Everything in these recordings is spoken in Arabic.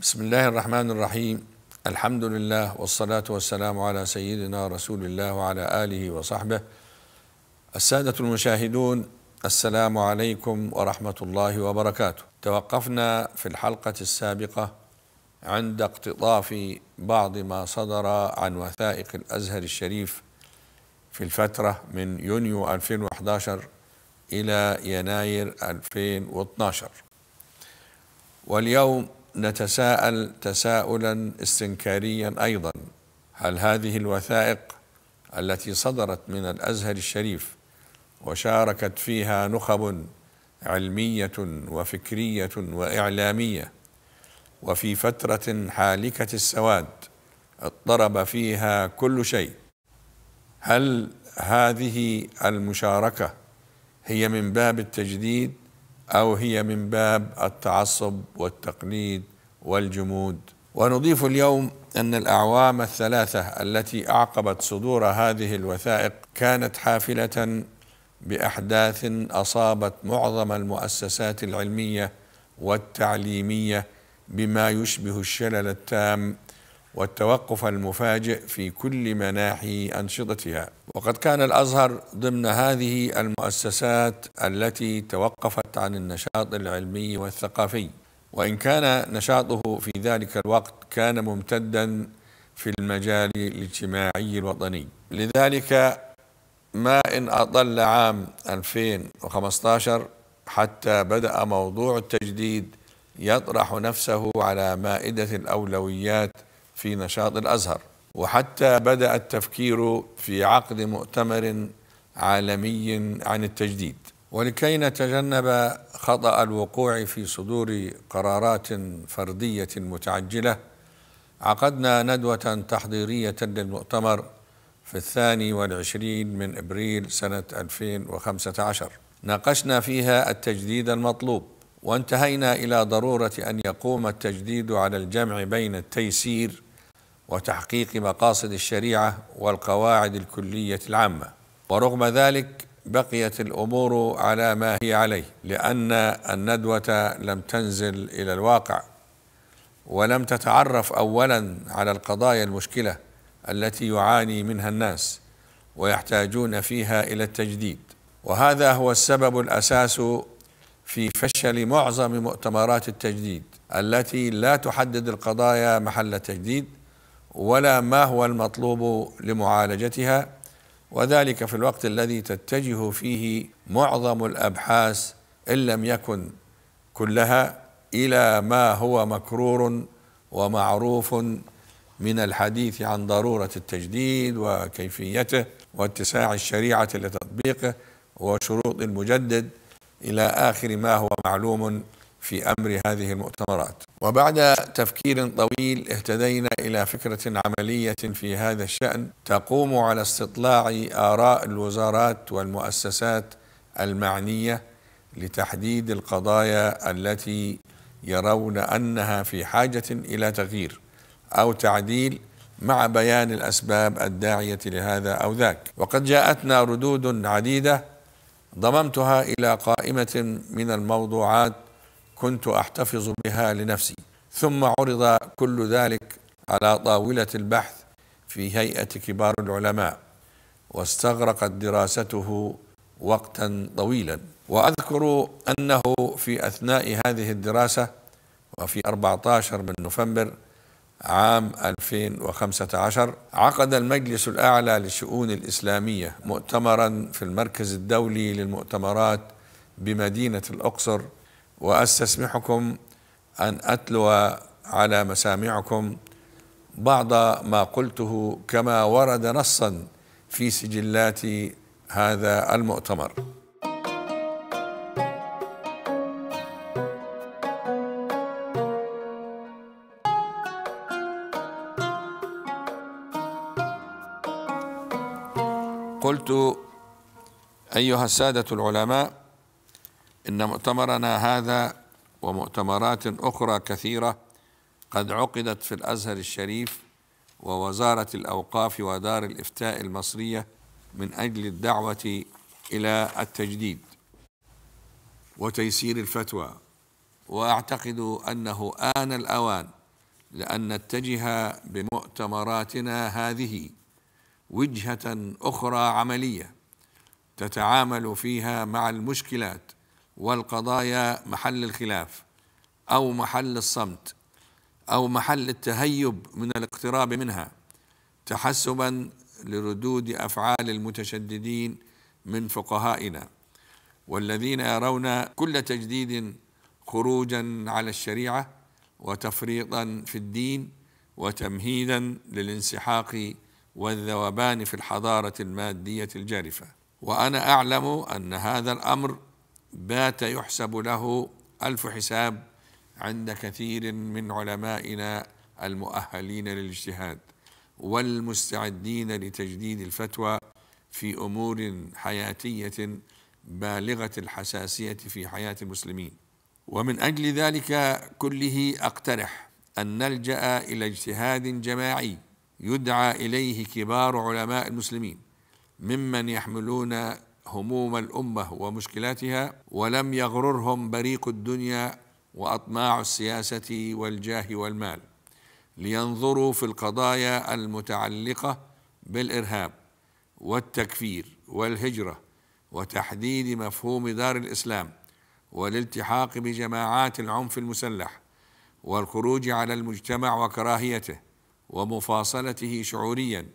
بسم الله الرحمن الرحيم الحمد لله والصلاة والسلام على سيدنا رسول الله وعلى آله وصحبه السادة المشاهدون السلام عليكم ورحمة الله وبركاته توقفنا في الحلقة السابقة عند اقتطاف بعض ما صدر عن وثائق الأزهر الشريف في الفترة من يونيو 2011 إلى يناير 2012 واليوم نتساءل تساؤلا استنكاريا ايضا هل هذه الوثائق التي صدرت من الازهر الشريف وشاركت فيها نخب علميه وفكريه واعلاميه وفي فتره حالكه السواد اضطرب فيها كل شيء هل هذه المشاركه هي من باب التجديد أو هي من باب التعصب والتقليد والجمود ونضيف اليوم أن الأعوام الثلاثة التي أعقبت صدور هذه الوثائق كانت حافلة بأحداث أصابت معظم المؤسسات العلمية والتعليمية بما يشبه الشلل التام والتوقف المفاجئ في كل مناحي أنشطتها وقد كان الأزهر ضمن هذه المؤسسات التي توقفت عن النشاط العلمي والثقافي وإن كان نشاطه في ذلك الوقت كان ممتدا في المجال الاجتماعي الوطني لذلك ما إن أطل عام 2015 حتى بدأ موضوع التجديد يطرح نفسه على مائدة الأولويات في نشاط الازهر وحتى بدا التفكير في عقد مؤتمر عالمي عن التجديد ولكي نتجنب خطا الوقوع في صدور قرارات فرديه متعجله عقدنا ندوه تحضيريه للمؤتمر في الثاني والعشرين من ابريل سنه 2015 ناقشنا فيها التجديد المطلوب وانتهينا الى ضروره ان يقوم التجديد على الجمع بين التيسير وتحقيق مقاصد الشريعه والقواعد الكليه العامه ورغم ذلك بقيت الامور على ما هي عليه لان الندوه لم تنزل الى الواقع ولم تتعرف اولا على القضايا المشكله التي يعاني منها الناس ويحتاجون فيها الى التجديد وهذا هو السبب الاساس في فشل معظم مؤتمرات التجديد التي لا تحدد القضايا محل التجديد ولا ما هو المطلوب لمعالجتها وذلك في الوقت الذي تتجه فيه معظم الابحاث ان لم يكن كلها الى ما هو مكرور ومعروف من الحديث عن ضروره التجديد وكيفيته واتساع الشريعه لتطبيقه وشروط المجدد الى اخر ما هو معلوم في امر هذه المؤتمرات وبعد تفكير طويل اهتدينا الى فكره عمليه في هذا الشان تقوم على استطلاع اراء الوزارات والمؤسسات المعنيه لتحديد القضايا التي يرون انها في حاجه الى تغيير او تعديل مع بيان الاسباب الداعيه لهذا او ذاك وقد جاءتنا ردود عديده ضممتها الى قائمه من الموضوعات كنت احتفظ بها لنفسي ثم عرض كل ذلك على طاوله البحث في هيئه كبار العلماء واستغرقت دراسته وقتا طويلا واذكر انه في اثناء هذه الدراسه وفي 14 من نوفمبر عام 2015 عقد المجلس الأعلى للشؤون الإسلامية مؤتمرا في المركز الدولي للمؤتمرات بمدينة الأقصر واستسمحكم ان اتلو على مسامعكم بعض ما قلته كما ورد نصا في سجلات هذا المؤتمر قلت ايها الساده العلماء إن مؤتمرنا هذا ومؤتمرات أخرى كثيرة قد عقدت في الأزهر الشريف ووزارة الأوقاف ودار الإفتاء المصرية من أجل الدعوة إلى التجديد وتيسير الفتوى وأعتقد أنه آن الأوان لأن نتجه بمؤتمراتنا هذه وجهة أخرى عملية تتعامل فيها مع المشكلات والقضايا محل الخلاف او محل الصمت او محل التهيب من الاقتراب منها تحسبا لردود افعال المتشددين من فقهائنا والذين يرون كل تجديد خروجا على الشريعه وتفريطا في الدين وتمهيدا للانسحاق والذوبان في الحضاره الماديه الجارفه وانا اعلم ان هذا الامر بات يحسب له ألف حساب عند كثير من علمائنا المؤهلين للاجتهاد والمستعدين لتجديد الفتوى في أمور حياتية بالغة الحساسية في حياة المسلمين ومن أجل ذلك كله أقترح أن نلجأ إلى اجتهاد جماعي يدعى إليه كبار علماء المسلمين ممن يحملون هموم الامه ومشكلاتها ولم يغررهم بريق الدنيا واطماع السياسه والجاه والمال لينظروا في القضايا المتعلقه بالارهاب والتكفير والهجره وتحديد مفهوم دار الاسلام والالتحاق بجماعات العنف المسلح والخروج على المجتمع وكراهيته ومفاصلته شعوريا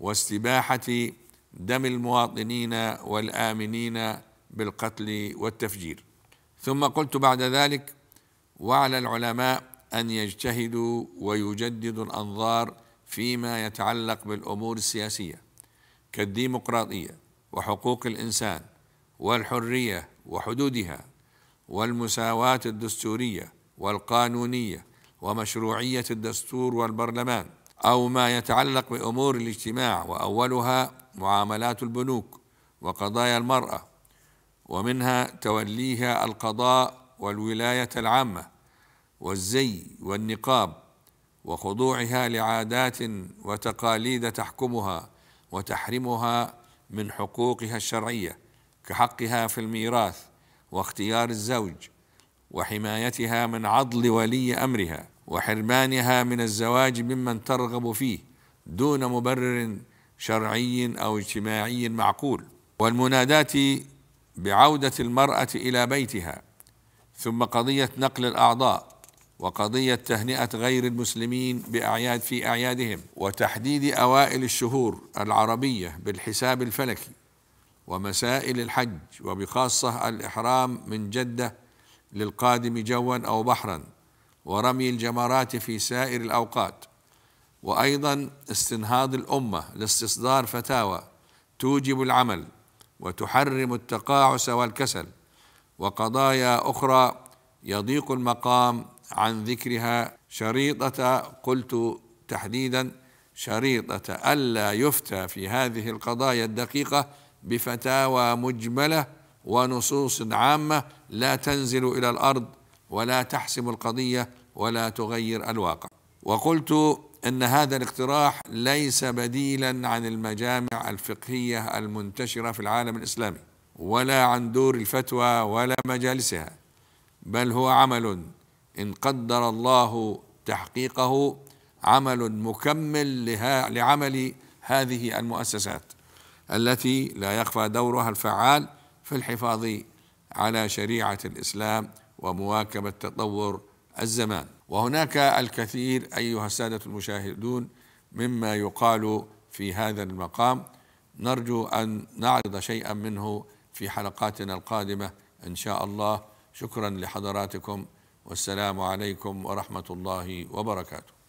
واستباحه دم المواطنين والآمنين بالقتل والتفجير ثم قلت بعد ذلك وعلى العلماء أن يجتهدوا ويجددوا الأنظار فيما يتعلق بالأمور السياسية كالديمقراطية وحقوق الإنسان والحرية وحدودها والمساواة الدستورية والقانونية ومشروعية الدستور والبرلمان أو ما يتعلق بأمور الاجتماع وأولها معاملات البنوك وقضايا المرأة ومنها توليها القضاء والولاية العامة والزي والنقاب وخضوعها لعادات وتقاليد تحكمها وتحرمها من حقوقها الشرعية كحقها في الميراث واختيار الزوج وحمايتها من عضل ولي أمرها وحرمانها من الزواج ممن ترغب فيه دون مبرر شرعي أو اجتماعي معقول والمناداه بعودة المرأة إلى بيتها ثم قضية نقل الأعضاء وقضية تهنئة غير المسلمين بأعياد في أعيادهم وتحديد أوائل الشهور العربية بالحساب الفلكي ومسائل الحج وبخاصة الإحرام من جدة للقادم جوا أو بحرا ورمي الجمرات في سائر الأوقات وأيضا استنهاض الأمة لاستصدار فتاوى توجب العمل وتحرم التقاعس والكسل وقضايا أخرى يضيق المقام عن ذكرها شريطة قلت تحديدا شريطة ألا يفتى في هذه القضايا الدقيقة بفتاوى مجملة ونصوص عامة لا تنزل إلى الأرض ولا تحسم القضية ولا تغير الواقع وقلت ان هذا الاقتراح ليس بديلا عن المجامع الفقهيه المنتشره في العالم الاسلامي ولا عن دور الفتوى ولا مجالسها بل هو عمل ان قدر الله تحقيقه عمل مكمل لها لعمل هذه المؤسسات التي لا يخفى دورها الفعال في الحفاظ على شريعه الاسلام ومواكبه تطور الزمان وهناك الكثير أيها السادة المشاهدون مما يقال في هذا المقام نرجو أن نعرض شيئا منه في حلقاتنا القادمة إن شاء الله شكرا لحضراتكم والسلام عليكم ورحمة الله وبركاته